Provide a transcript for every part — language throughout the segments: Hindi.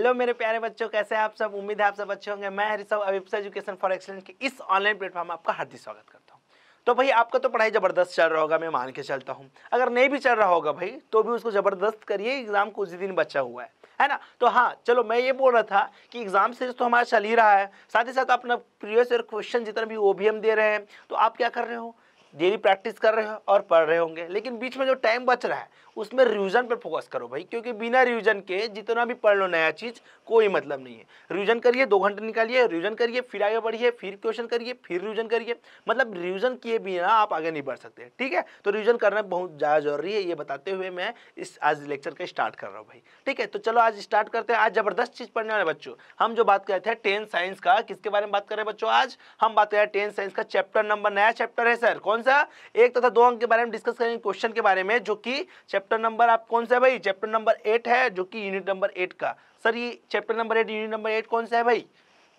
हेलो मेरे प्यारे बच्चों कैसे आप सब उम्मीद है आप सब अच्छे होंगे मैं Harishav Abhipsa education for excellence के इस ऑनलाइन प्लेटफॉर्म आपका हार्दिक स्वागत करता हूँ तो भाई आपका तो पढ़ाई ज़बरदस्त चल रहा होगा मैं मान के चलता हूँ अगर नहीं भी चल रहा होगा भाई तो भी उसको ज़बरदस्त करिए एग्ज़ाम कुछ दिन बचा हुआ है है ना तो हाँ चलो मैं ये बोल रहा था कि एग्जाम सीरीज तो हमारा चल ही रहा है साथ ही साथ अपना प्रीवियस ईयर क्वेश्चन जितना भी वो भी हम दे रहे हैं तो आप क्या कर रहे हो डेली प्रैक्टिस कर रहे हो और पढ़ रहे होंगे लेकिन बीच में जो टाइम बच रहा है उसमें रिविजन पर फोकस करो भाई क्योंकि बिना रिविजन के जितना भी पढ़ लो नया चीज़ कोई मतलब नहीं है रिविजन करिए दो घंटे निकालिए रिविजन करिए फिर आगे बढ़िए फिर क्वेश्चन करिए फिर रिविजन करिए मतलब रिविजन किए बिना आप आगे नहीं बढ़ सकते ठीक है तो रिविजन करना बहुत ज़्यादा जरूरी है ये बताते हुए मैं इस आज लेक्चर का स्टार्ट कर रहा हूँ भाई ठीक है तो चलो आज स्टार्ट करते हैं आज ज़बरदस्त चीज़ पढ़ने वाले बच्चों हम जो बात कर रहे थे टेन साइंस का किसके बारे में बात कर रहे हैं बच्चों आज हम बात कर रहे हैं टेन साइंस का चैप्टर नंबर नया चैप्टर है सर कौन सा एक तथा दो अंक के बारे में डिस्कस करेंगे क्वेश्चन के बारे में जो कि चैप्टर चैप्टर नंबर आप कौन सा है भाई चैप्टर नंबर एट है जो कि यूनिट नंबर एट का सर ये chapter number eight unit number eight कौन सा है भाई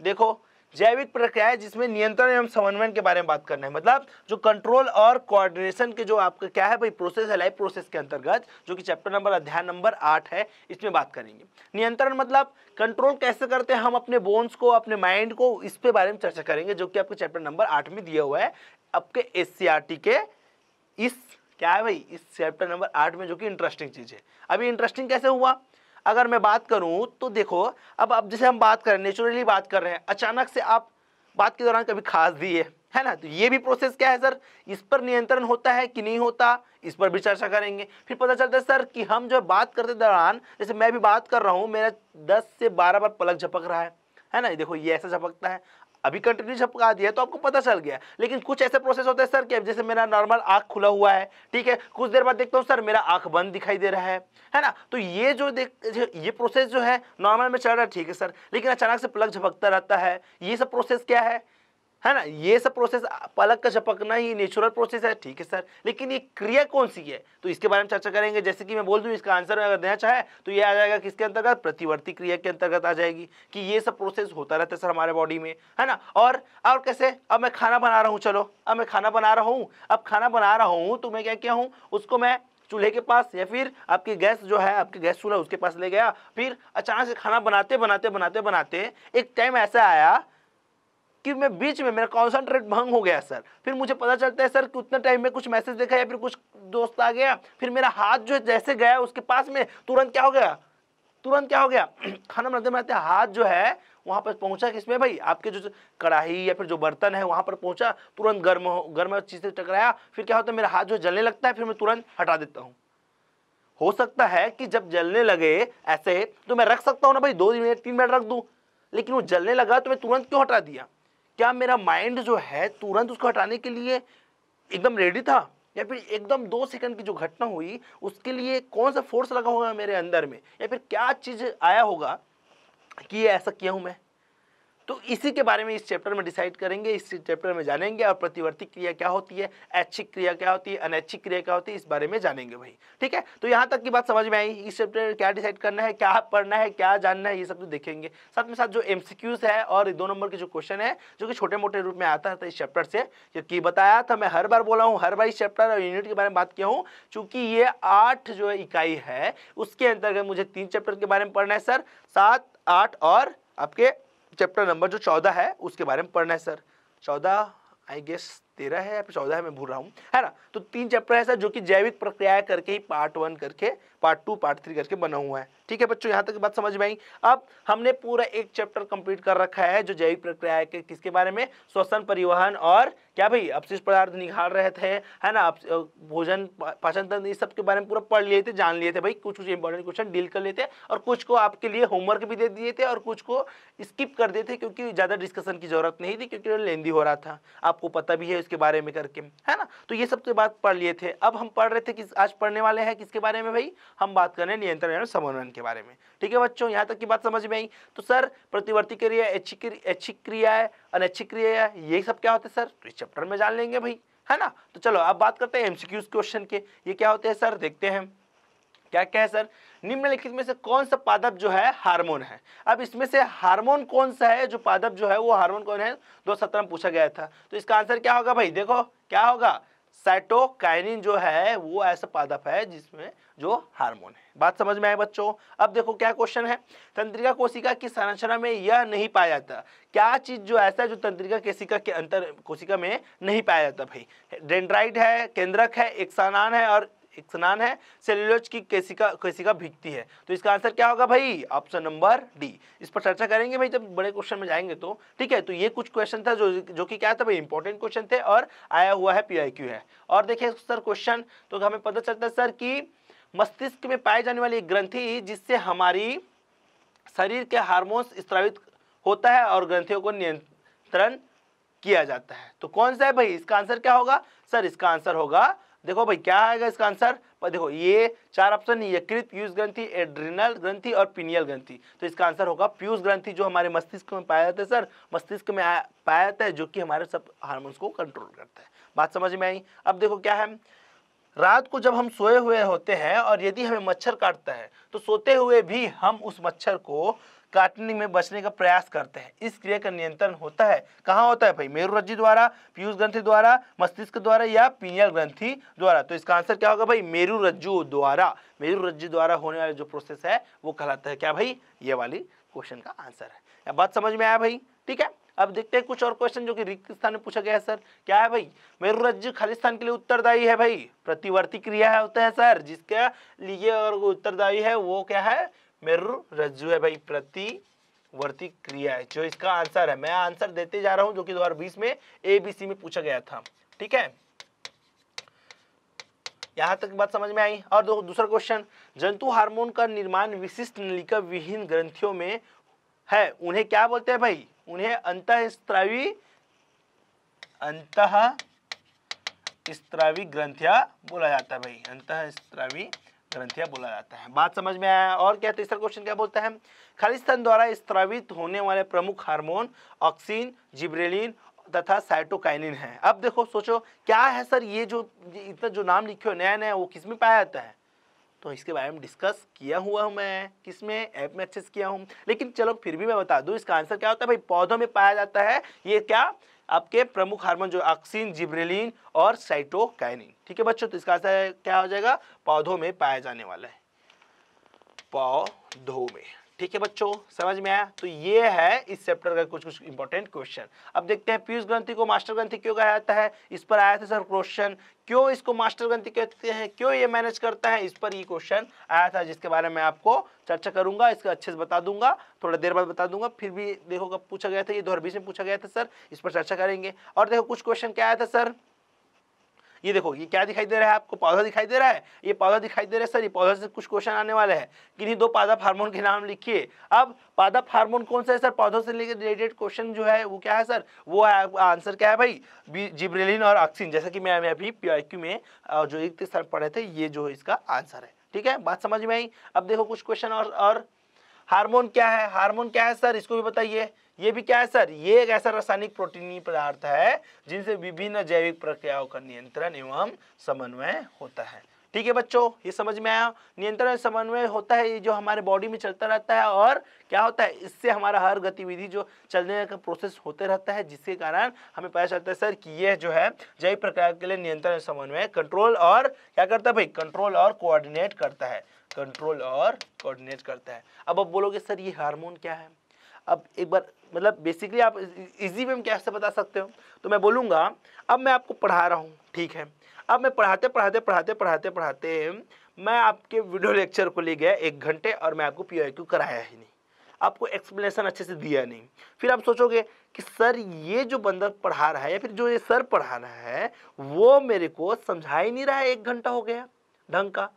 देखो जैविक प्रक्रिया है जिसमें नियंत्रण एवं समन्वयन के बारे में बात करना है मतलब जो कंट्रोल और कोऑर्डिनेशन के जो आपका क्या है भाई प्रोसेस है लाइफ प्रोसेस के अंतर्गत जो कि चैप्टर नंबर अध्याय नंबर आठ है इसमें बात करेंगे नियंत्रण मतलब कंट्रोल कैसे करते हैं हम अपने बोन्स को अपने माइंड को इस पे बारे में चर्चा करेंगे जो कि आपको चैप्टर नंबर आठ में दिया हुआ है आपके एस के इस क्या है भाई इस चैप्टर नंबर आठ में जो कि इंटरेस्टिंग चीज़ है अभी इंटरेस्टिंग कैसे हुआ अगर मैं बात करूं तो देखो अब अब जैसे हम बात कर रहे हैं नेचुरली बात कर रहे हैं अचानक से आप बात के दौरान कभी खास दिए है है ना तो ये भी प्रोसेस क्या है सर इस पर नियंत्रण होता है कि नहीं होता इस पर भी चर्चा करेंगे फिर पता चलता है सर कि हम जो बात करते दौरान जैसे मैं भी बात कर रहा हूँ मेरा दस से बारह बार पलक झपक रहा है है ना देखो ये ऐसा झपकता है अभी कंटिन्यू आपको आ दिया तो आपको पता चल गया लेकिन कुछ ऐसे प्रोसेस होते हैं सर कि जैसे मेरा नॉर्मल आँख खुला हुआ है ठीक है कुछ देर बाद देखता हूँ सर मेरा आँख बंद दिखाई दे रहा है है ना तो ये जो देख ये प्रोसेस जो है नॉर्मल में चल रहा है ठीक है सर लेकिन अचानक से प्लग झपकता रहता है ये सब प्रोसेस क्या है है ना ये सब प्रोसेस पलक का झपकना ही नेचुरल प्रोसेस है ठीक है सर लेकिन ये क्रिया कौन सी है तो इसके बारे में चर्चा करेंगे जैसे कि मैं बोल दूँ इसका आंसर अगर देना चाहे तो ये आ जाएगा किसके अंतर्गत प्रतिवर्ती क्रिया के अंतर्गत आ जाएगी कि ये सब प्रोसेस होता रहता है सर हमारे बॉडी में है ना और और कैसे अब मैं खाना बना रहा हूँ चलो अब मैं खाना बना रहा हूँ अब खाना बना रहा हूँ तो मैं क्या क्या हूँ उसको मैं चूल्हे के पास या फिर आपकी गैस जो है आपके गैस चूल्हा उसके पास ले गया फिर अचानक से खाना बनाते बनाते बनाते बनाते एक टाइम ऐसा आया कि मैं बीच में मेरा कॉन्सेंट्रेट भंग हो गया सर फिर मुझे पता चलता है सर कि उतने टाइम में कुछ मैसेज देखा या फिर कुछ दोस्त आ गया फिर मेरा हाथ जो है जैसे गया उसके पास में तुरंत क्या हो गया तुरंत क्या हो गया खाना बनाते बनाते हाथ जो है वहाँ पर पहुँचा किसमें भाई आपके जो कढ़ाई या फिर जो बर्तन है वहाँ पर पहुँचा तुरंत गर्म हो गर्म चीज़ से टकराया फिर क्या होता है मेरा हाथ जो जलने लगता है फिर मैं तुरंत हटा देता हूँ हो सकता है कि जब जलने लगे ऐसे तो मैं रख सकता हूँ ना भाई दो मिनट तीन मिनट रख दूँ लेकिन वो जलने लगा तो मैं तुरंत क्यों हटा दिया क्या मेरा माइंड जो है तुरंत उसको हटाने के लिए एकदम रेडी था या फिर एकदम दो सेकंड की जो घटना हुई उसके लिए कौन सा फोर्स लगा होगा मेरे अंदर में या फिर क्या चीज़ आया होगा कि ये ऐसा किया हूं मैं तो इसी के बारे में इस चैप्टर में डिसाइड करेंगे इस चैप्टर में जानेंगे और प्रतिवर्ती क्रिया क्या होती है ऐच्छिक क्रिया क्या होती है अनैच्छिक क्रिया क्या होती है इस बारे में जानेंगे भाई ठीक है तो यहाँ तक की बात समझ में आई इस चैप्टर में क्या डिसाइड करना है क्या पढ़ना है क्या जानना है ये सब तो देखेंगे साथ में साथ जो एम है और दो नंबर के जो क्वेश्चन है जो कि छोटे मोटे रूप में आता था इस चैप्टर से क्योंकि बताया था मैं हर बार बोला हूँ हर बार इस चैप्टर और यूनिट के बारे में बात किया हूँ चूंकि ये आठ जो इकाई है उसके अंतर्गत मुझे तीन चैप्टर के बारे में पढ़ना है सर सात आठ और आपके चैप्टर नंबर जो चौदह है उसके बारे में पढ़ना है सर चौदह आई गेस तेरह है या फिर चौदह है मैं भूल रहा हूँ है ना तो तीन चैप्टर ऐसा जो कि जैविक प्रक्रिया करके ही पार्ट वन करके पार्ट टू पार्ट थ्री करके बना हुआ है ठीक है बच्चों यहाँ तक बात समझ में आई अब हमने पूरा एक चैप्टर कंप्लीट कर रखा है जो जैविक प्रक्रिया के किसके बारे में श्वसन परिवहन और क्या भाई अपशिष्ट पदार्थ निखार रहे थे है ना भोजन पाचन तंत्र इस सब के बारे में पूरा पढ़ लिए थे जान लिए थे भाई कुछ कुछ इंपॉर्टेंट क्वेश्चन डील कर लेते और कुछ को आपके लिए होमवर्क भी दे दिए थे और कुछ को स्किप कर दिए थे क्योंकि ज़्यादा डिस्कशन की जरूरत नहीं थी क्योंकि लेंदी हो रहा था आपको पता भी है इसके बारे में करके है ना तो ये सब तो बात पढ़ लिए थे अब हम पढ़ रहे थे कि आज पढ़ने वाले हैं किसके बारे में भाई हम बात कर रहे हैं नियंत्रण एवं समन्वयन के बारे में ठीक है बच्चों यहाँ तक की बात समझ में आई तो सर प्रतिवर्ती क्रिया ऐच्छिक क्रिया है अनैच्छिक क्रिया है ये सब क्या होते हैं सर तो इस चैप्टर में जान लेंगे भाई है ना तो चलो अब बात करते हैं एमसीक्यूज क्वेश्चन के ये क्या होते हैं सर देखते हैं क्या क्या है सर निम्नलिखित में से कौन सा पादप जो है हार्मोन है अब इसमें से हार्मोन कौन सा है जो पादप जो है वो हार्मोन कौन है दो सत्रह में पूछा गया था तो इसका आंसर क्या होगा भाई देखो क्या होगा साइटोकाइनिन जो है वो ऐसा पादप है जिसमें जो हार्मोन है बात समझ में आए बच्चों अब देखो क्या क्वेश्चन है तंत्रिका कोशिका की संरचना में यह नहीं पाया जाता क्या चीज जो ऐसा है जो तंत्रिका केशिका के अंतर कोशिका में नहीं पाया जाता भाई डेंड्राइट है केंद्रक है एक है और स्नान है सेल्यूलोज की केसिका केसिका भिगती है तो इसका आंसर क्या होगा भाई ऑप्शन नंबर डी इस पर चर्चा करेंगे भाई जब बड़े क्वेश्चन में जाएंगे तो ठीक है तो ये कुछ क्वेश्चन था जो जो कि क्या था भाई इंपॉर्टेंट क्वेश्चन थे और आया हुआ है पी है और देखिए सर क्वेश्चन तो हमें पता चलता है सर कि मस्तिष्क में पाई जाने वाली एक ग्रंथि जिससे हमारी शरीर के हार्मोन्स स्त्रावित होता है और ग्रंथियों को नियंत्रण किया जाता है तो कौन सा है भाई इसका आंसर क्या होगा सर इसका आंसर होगा देखो भाई क्या आएगा इसका आंसर पर देखो ये चार ऑप्शन ये कृत पीयूष ग्रंथि एड्रिनल ग्रंथि और पिनियल ग्रंथि तो इसका आंसर होगा पीयूष ग्रंथि जो हमारे मस्तिष्क में पाया जाता है सर मस्तिष्क में पाया जाता है जो कि हमारे सब हार्मोन्स को कंट्रोल करता है बात समझ में आई अब देखो क्या है रात को जब हम सोए हुए होते हैं और यदि हमें मच्छर काटता है तो सोते हुए भी हम उस मच्छर को काटने में बचने का प्रयास करते हैं इस क्रिया का नियंत्रण होता है कहाँ होता है भाई मेरु रज्जु द्वारा पीयूष ग्रंथि द्वारा मस्तिष्क द्वारा या पीनियल ग्रंथि द्वारा तो इसका आंसर क्या होगा भाई मेरु रज्जु द्वारा मेरु रज्जु द्वारा होने वाला जो प्रोसेस है वो कहलाता है क्या भाई ये वाली क्वेश्चन का आंसर है बात समझ में आया भाई ठीक है अब देखते हैं कुछ और क्वेश्चन जो कि रिक्त स्थान में पूछा गया है सर क्या है भाई मेरू रज्जु खाली स्थान के लिए उत्तरदायी है भाई प्रतिवर्ती क्रिया है होता है सर जिसके लिए और उत्तरदायी है वो क्या है मेरु रज्जु है भाई प्रतिवर्ती क्रिया है जो इसका आंसर है मैं आंसर देते जा रहा हूं जो कि 2020 में ए बी सी में पूछा गया था ठीक है यहां तक बात समझ में आई और दूसरा क्वेश्चन जंतु हार्मोन का निर्माण विशिष्ट नलिका विहीन ग्रंथियों में है उन्हें क्या बोलते हैं भाई उन्हें अंत स्त्रावी अंत स्त्रावी ग्रंथिया बोला जाता है भाई अंत स्त्रावी ग्रंथिया बोला जाता है बात समझ में आया और क्या तीसरा क्वेश्चन क्या बोलता है खालिस्तान द्वारा स्त्रावित होने वाले प्रमुख हार्मोन ऑक्सीन जिब्रेलिन तथा साइटोकाइनिन है अब देखो सोचो क्या है सर ये जो इतना जो नाम लिखे हो नया नया वो किस में पाया जाता है तो इसके बारे में डिस्कस किया हुआ हूँ मैं किस में ऐप में अच्छे से किया हूँ लेकिन चलो फिर भी मैं बता दूँ इसका आंसर क्या होता है भाई पौधों में पाया जाता है ये क्या आपके प्रमुख हार्मोन जो ऑक्सीन जिब्रेलिन और साइटोकाइनिन ठीक है बच्चों तो इसका क्या हो जाएगा पौधों में पाया जाने वाला है पौधों में ठीक है बच्चों समझ में आया तो ये है इस चैप्टर का कुछ कुछ इंपॉर्टेंट क्वेश्चन अब देखते हैं पीयूष ग्रंथि को मास्टर ग्रंथि क्यों कहा जाता है इस पर आया था सर क्वेश्चन क्यों इसको मास्टर ग्रंथि कहते हैं क्यों ये मैनेज करता है इस पर ये क्वेश्चन आया था जिसके बारे में आपको चर्चा करूंगा इसको अच्छे से बता दूंगा थोड़ा देर बाद बता दूंगा फिर भी देखो कब पूछा गया था ये दो तो में पूछा गया था सर इस पर चर्चा करेंगे और देखो कुछ क्वेश्चन क्या आया था सर ये देखो ये क्या दिखाई दे रहा है आपको पौधा दिखाई दे रहा है ये पौधा दिखाई दे रहा है सर ये पौधा से कुछ क्वेश्चन आने वाले है किन्हीं दो पादप हार्मोन के नाम लिखिए अब पादप हार्मोन कौन सा है सर पौधों से रिलेटेड क्वेश्चन जो है वो क्या है सर वो आंसर क्या है भाई जिब्रेलिन और ऑक्सीन जैसा कि मैं अभी पी में जो एक सर पढ़े थे ये जो इसका आंसर है ठीक है बात समझ में आई अब देखो कुछ क्वेश्चन और और हार्मोन क्या है हार्मोन क्या है सर इसको भी बताइए ये भी क्या है सर ये एक ऐसा रासायनिक प्रोटीनी पदार्थ है जिनसे विभिन्न जैविक प्रक्रियाओं का नियंत्रण एवं समन्वय होता है ठीक है बच्चों ये समझ में आया नियंत्रण समन्वय होता है ये जो हमारे बॉडी में चलता रहता है और क्या होता है इससे हमारा हर गतिविधि जो चलने का प्रोसेस होते रहता है जिसके कारण हमें पता चलता है सर कि ये जो है जैव प्रक्रिया के लिए नियंत्रण समन्वय कंट्रोल और क्या करता है भाई कंट्रोल और कोऑर्डिनेट करता है कंट्रोल और कोऑर्डिनेट करता है अब अब बोलोगे सर ये हारमोन क्या है अब एक बार मतलब बेसिकली आप इजी वे में कैसे बता सकते हो तो मैं बोलूँगा अब मैं आपको पढ़ा रहा हूँ ठीक है अब मैं पढ़ाते पढ़ाते पढ़ाते पढ़ाते पढ़ाते मैं आपके वीडियो लेक्चर को ले गया एक घंटे और मैं आपको पी कराया ही नहीं आपको एक्सप्लेनेशन अच्छे से दिया नहीं फिर आप सोचोगे कि सर ये जो बंदर पढ़ा रहा है या फिर जो ये सर पढ़ा रहा है वो मेरे को समझा ही नहीं रहा है एक घंटा हो गया ढंग का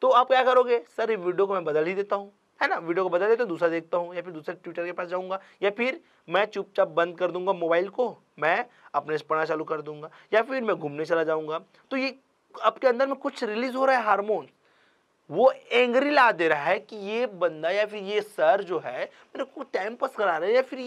तो आप क्या करोगे सर ये वीडियो को मैं बदल ही देता हूँ है ना वीडियो को बता देते दूसरा देखता हूँ या फिर दूसरे ट्विटर के पास जाऊँगा या फिर मैं चुपचाप बंद कर दूंगा मोबाइल को मैं अपने से पढ़ना चालू कर दूंगा या फिर मैं घूमने चला जाऊँगा तो ये आपके अंदर में कुछ रिलीज हो रहा है हारमोन वो एंग्री ला दे रहा है कि ये बंदा या फिर ये सर जो है मेरे को टाइम पास करा रहा है या फिर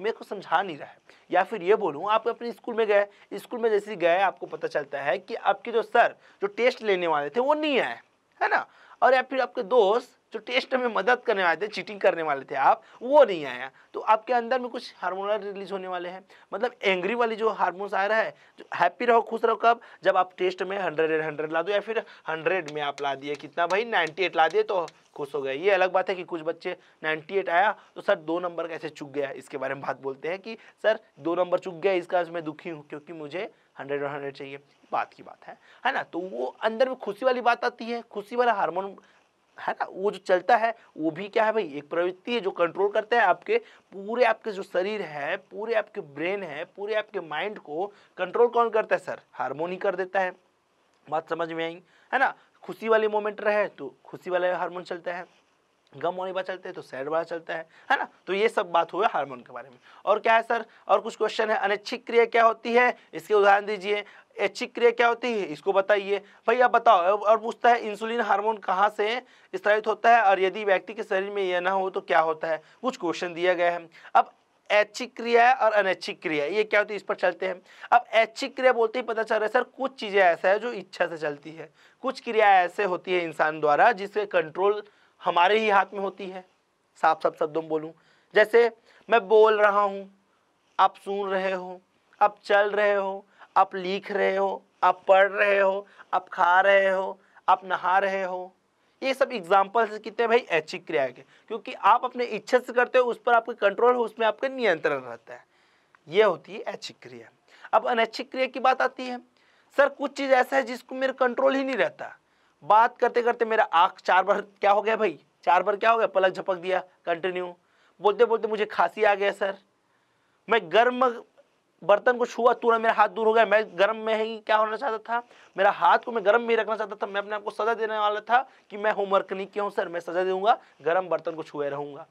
मेरे को समझा नहीं रहा है या फिर ये बोलूँ आप अपने स्कूल में गए स्कूल में जैसे गए आपको पता चलता है कि आपके जो सर जो टेस्ट लेने वाले थे वो नहीं आए है ना और या फिर आपके दोस्त जो टेस्ट में मदद करने वाले थे चीटिंग करने वाले थे आप वो नहीं आया तो आपके अंदर में कुछ हार्मोनल रिलीज होने वाले हैं मतलब एंग्री वाली जो हार्मोन्स आ रहा है जो हैप्पी रहो खुश रहो कब जब आप टेस्ट में हंड्रेड एंड हंड्रेड ला दो या फिर हंड्रेड में आप ला दिए कितना भाई नाइन्टी एट ला दिए तो खुश हो गए ये अलग बात है कि कुछ बच्चे एट आया तो सर दो नंबर कैसे चुक गया इसके बारे में बात बोलते हैं कि सर दो नंबर चुक गया इसका मैं दुखी हूँ क्योंकि मुझे हंड्रेड और हंड्रेड चाहिए बात की बात है है ना तो वो अंदर में खुशी वाली बात आती है खुशी वाला हार्मोन है ना वो जो चलता है वो भी क्या है भाई एक प्रवृत्ति है जो कंट्रोल करता है आपके पूरे आपके जो शरीर है पूरे आपके ब्रेन है पूरे आपके माइंड को कंट्रोल कौन करता है सर हारमोनी ही कर देता है बात समझ में आई है ना खुशी वाले मोमेंट रहे तो खुशी वाला हार्मोन चलता है गम होने वाला चलते हैं तो सैड वाला चलता है है ना तो ये सब बात हुआ हार्मोन के बारे में और क्या है सर और कुछ क्वेश्चन है अनैच्छिक क्रिया क्या होती है इसके उदाहरण दीजिए ऐच्छिक क्रिया क्या होती है इसको बताइए भाई आप बताओ और पूछता है इंसुलिन हार्मोन कहाँ से स्थापित होता है और यदि व्यक्ति के शरीर में यह ना हो तो क्या होता है कुछ क्वेश्चन दिया गया है अब ऐच्छिक क्रिया और अनैच्छिक क्रिया ये क्या होती है इस पर चलते हैं अब ऐच्छिक क्रिया बोलते ही पता चल रहा है सर कुछ चीज़ें ऐसा है जो इच्छा से चलती है कुछ क्रिया ऐसे होती है इंसान द्वारा जिसके कंट्रोल हमारे ही हाथ में होती है साफ साफ शब्दों में बोलूँ जैसे मैं बोल रहा हूँ आप सुन रहे हो आप चल रहे हो आप लिख रहे हो आप पढ़ रहे हो आप खा रहे हो आप नहा रहे हो ये सब एग्जाम्पल्स कितने भाई ऐच्छिक क्रिया के क्योंकि आप अपने इच्छा से करते हो उस पर आपका कंट्रोल हो उसमें आपका नियंत्रण रहता है ये होती है ऐच्छिक क्रिया अब अनैच्छिक क्रिया की बात आती है सर कुछ चीज़ ऐसा है जिसको मेरा कंट्रोल ही नहीं रहता बात करते करते मेरा आँख चार बार क्या हो गया भाई चार बार क्या हो गया पलक झपक दिया कंटिन्यू बोलते बोलते मुझे खांसी आ गया सर मैं गर्म बर्तन को छुआ तुरंत मेरा हाथ दूर हो गया मैं गर्म में ही क्या होना चाहता था मेरा हाथ को मैं गर्म में ही रखना चाहता था मैं अपने आप को सजा देने वाला था कि मैं होमवर्क नहीं किया हूँ सर मैं सजा दूंगा गर्म बर्तन को छुए रहूंगा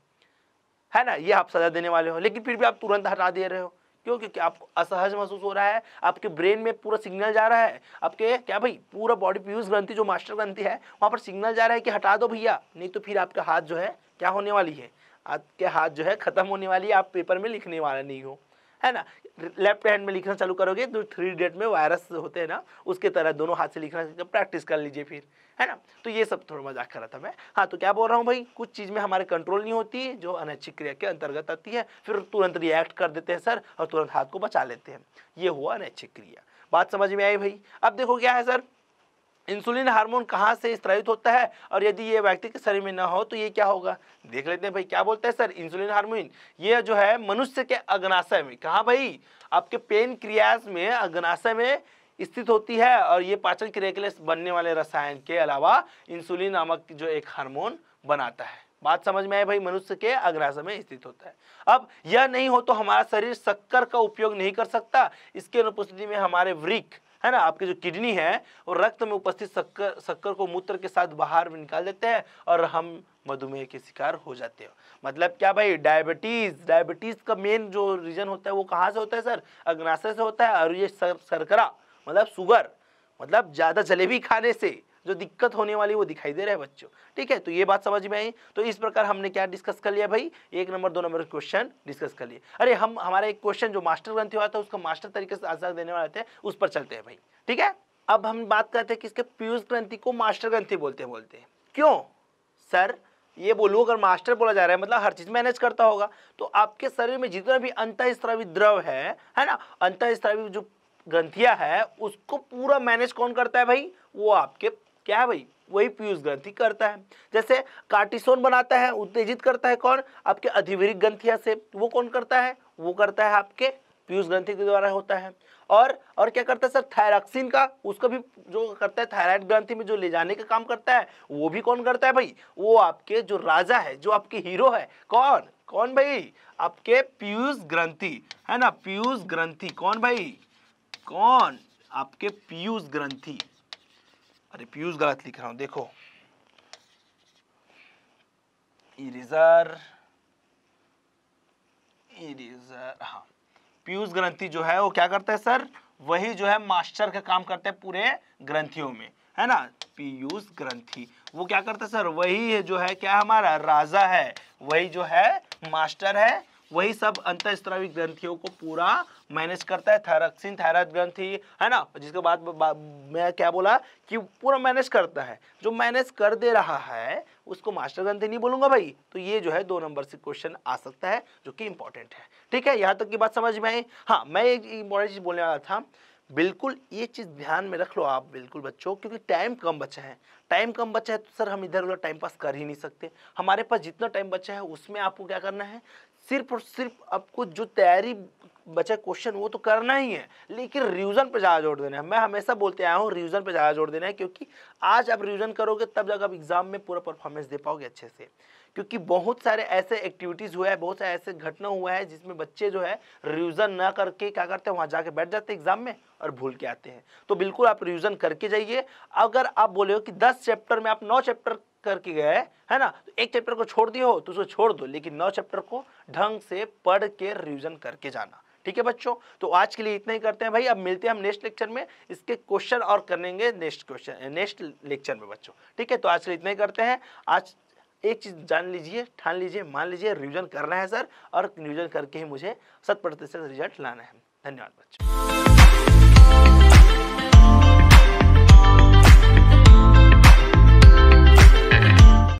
है ना ये आप सजा देने वाले हो लेकिन फिर भी आप तुरंत हटा दे रहे हो क्यों क्योंकि आपको असहज महसूस हो रहा है आपके ब्रेन में पूरा सिग्नल जा रहा है आपके क्या भाई पूरा बॉडी पीयूष ग्रंथि जो मास्टर ग्रंथि है वहाँ पर सिग्नल जा रहा है कि हटा दो भैया नहीं तो फिर आपका हाथ जो है क्या होने वाली है आपके हाथ जो है ख़त्म होने वाली है आप पेपर में लिखने वाला नहीं हो है ना लेफ्ट हैंड में लिखना चालू करोगे तो थ्री डेट में वायरस होते हैं ना उसके तरह दोनों हाथ से लिखना प्रैक्टिस तो कर लीजिए फिर है ना तो ये सब थोड़ा मजाक कर रहा था मैं हाँ तो क्या बोल रहा हूँ भाई कुछ चीज़ में हमारे कंट्रोल नहीं होती जो अनैच्छिक क्रिया के अंतर्गत आती है फिर तुरंत रिएक्ट कर देते हैं सर और तुरंत हाथ को बचा लेते हैं ये हुआ अनैच्छिक क्रिया बात समझ में आई भाई अब देखो क्या है सर इंसुलिन हार्मोन कहाँ से स्त्रावित होता है और यदि ये व्यक्ति के शरीर में ना हो तो ये क्या होगा देख लेते हैं भाई क्या बोलते हैं सर इंसुलिन हार्मोन ये जो है मनुष्य के अग्नाशय में कहा भाई आपके पेन क्रियाज में अग्नाशय में स्थित होती है और ये पाचन क्रिया के लिए बनने वाले रसायन के अलावा इंसुलिन नामक जो एक हार्मोन बनाता है बात समझ में आए भाई मनुष्य के अग्रास में स्थित होता है अब यह नहीं हो तो हमारा शरीर शक्कर का उपयोग नहीं कर सकता इसके अनुपस्थिति में हमारे वृक्ष है ना आपकी जो किडनी है वो रक्त में उपस्थित शक्कर शक्कर को मूत्र के साथ बाहर में निकाल देते हैं और हम मधुमेह के शिकार हो जाते हो मतलब क्या भाई डायबिटीज़ डायबिटीज़ का मेन जो रीज़न होता है वो कहाँ से होता है सर अग्नाशय से होता है और ये सर मतलब शुगर मतलब ज़्यादा जलेबी खाने से जो दिक्कत होने वाली वो दिखाई दे रहा है बच्चों ठीक है तो ये बात समझ में आई तो इस प्रकार हमने क्या डिस्कस कर लिया भाई एक नंबर दो नंबर क्वेश्चन डिस्कस कर लिया अरे हम हमारा एक क्वेश्चन जो मास्टर ग्रंथ हुआ था उसका मास्टर तरीके से आंसर देने वाले थे उस पर चलते हैं भाई ठीक है अब हम बात करते हैं किसके पीयूष ग्रंथि को मास्टर ग्रंथि बोलते हैं बोलते हैं क्यों सर ये बोलो अगर मास्टर बोला जा रहा है मतलब हर चीज़ मैनेज करता होगा तो आपके शरीर में जितना भी अंतःस्त्रावी द्रव है है ना अंतःस्त्रावी जो ग्रंथिया है उसको पूरा मैनेज कौन करता है भाई वो आपके क्या है भाई वही पीयूष ग्रंथि करता है जैसे कार्टिसोन बनाता है उत्तेजित करता है कौन आपके अधिवरिक ग्रंथिया से वो कौन करता है वो करता है आपके पीयूष ग्रंथि के द्वारा होता है और और क्या करता है सर थायरॉक्सिन का उसका भी जो करता है थायराइड ग्रंथि में जो ले जाने का काम करता है वो भी कौन करता है भाई वो आपके जो राजा है जो आपके हीरो है कौन कौन भाई आपके पीयूष ग्रंथि है ना पीयूष ग्रंथि कौन भाई कौन आपके पीयूष ग्रंथी अरे पीयूष गलत लिख रहा हूं देखो इरेजर इरेजर हाँ पीयूष ग्रंथी जो है वो क्या करते हैं सर वही जो है मास्टर का काम करते हैं पूरे ग्रंथियों में है ना पीयूष ग्रंथी वो क्या करता है सर वही जो है क्या हमारा राजा है वही जो है मास्टर है वही सब अंतस्त्रावी ग्रंथियों को पूरा मैनेज करता है थायरक्सिन थायराइड ग्रंथि है ना जिसके बाद मैं क्या बोला कि पूरा मैनेज करता है जो मैनेज कर दे रहा है उसको मास्टर ग्रंथि नहीं बोलूंगा भाई तो ये जो है दो नंबर से क्वेश्चन आ सकता है जो कि इंपॉर्टेंट है ठीक है यहाँ तक की बात समझ में आई हाँ मैं एक इंपॉर्टेंट चीज़ बोलने वाला था बिल्कुल ये चीज़ ध्यान में रख लो आप बिल्कुल बच्चों क्योंकि टाइम कम बचा है टाइम कम बचा है तो सर हम इधर उधर टाइम पास कर ही नहीं सकते हमारे पास जितना टाइम बचा है उसमें आपको क्या करना है सिर्फ और सिर्फ आपको जो तैयारी बचा क्वेश्चन वो तो करना ही है लेकिन रिविजन पे ज़्यादा जोड़ देना है मैं हमेशा बोलते आया हूँ रिविजन पे ज़्यादा जोड़ देना है क्योंकि आज आप रिविजन करोगे तब जाकर आप एग्ज़ाम में पूरा परफॉर्मेंस दे पाओगे अच्छे से क्योंकि बहुत सारे ऐसे एक्टिविटीज़ हुआ है बहुत सारे ऐसे घटना हुआ है जिसमें बच्चे जो है रिविजन ना करके क्या करते हैं वहाँ जाके बैठ जाते हैं एग्ज़ाम में और भूल के आते हैं तो बिल्कुल आप रिविजन करके जाइए अगर आप बोले हो कि दस चैप्टर में आप नौ चैप्टर करके गए है ना तो एक चैप्टर को छोड़ दिए हो तो उसको छोड़ दो लेकिन नौ चैप्टर को ढंग से पढ़ के रिविजन करके जाना ठीक है बच्चों तो आज के लिए इतना ही करते हैं भाई अब मिलते हैं हम नेक्स्ट लेक्चर में इसके क्वेश्चन और करेंगे नेक्स्ट क्वेश्चन नेक्स्ट लेक्चर में बच्चों ठीक है तो आज के लिए इतना ही करते हैं आज एक चीज़ जान लीजिए ठान लीजिए मान लीजिए रिविजन करना है सर और रिविजन करके ही मुझे शत प्रतिशत रिजल्ट लाना है धन्यवाद बच्चों